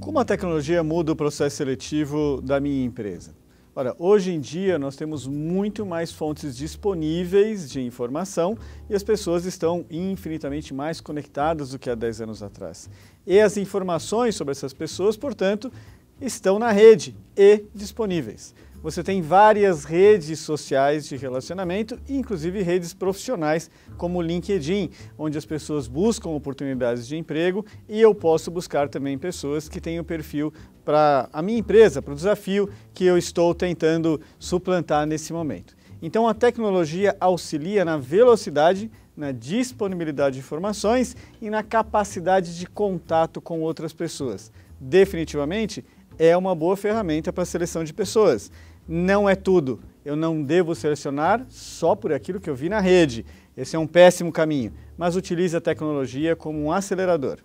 Como a tecnologia muda o processo seletivo da minha empresa? Ora, hoje em dia nós temos muito mais fontes disponíveis de informação e as pessoas estão infinitamente mais conectadas do que há 10 anos atrás. E as informações sobre essas pessoas, portanto, estão na rede e disponíveis. Você tem várias redes sociais de relacionamento, inclusive redes profissionais como o LinkedIn, onde as pessoas buscam oportunidades de emprego e eu posso buscar também pessoas que têm o perfil para a minha empresa, para o desafio que eu estou tentando suplantar nesse momento. Então a tecnologia auxilia na velocidade, na disponibilidade de informações e na capacidade de contato com outras pessoas. Definitivamente é uma boa ferramenta para a seleção de pessoas, não é tudo. Eu não devo selecionar só por aquilo que eu vi na rede. Esse é um péssimo caminho, mas utilize a tecnologia como um acelerador.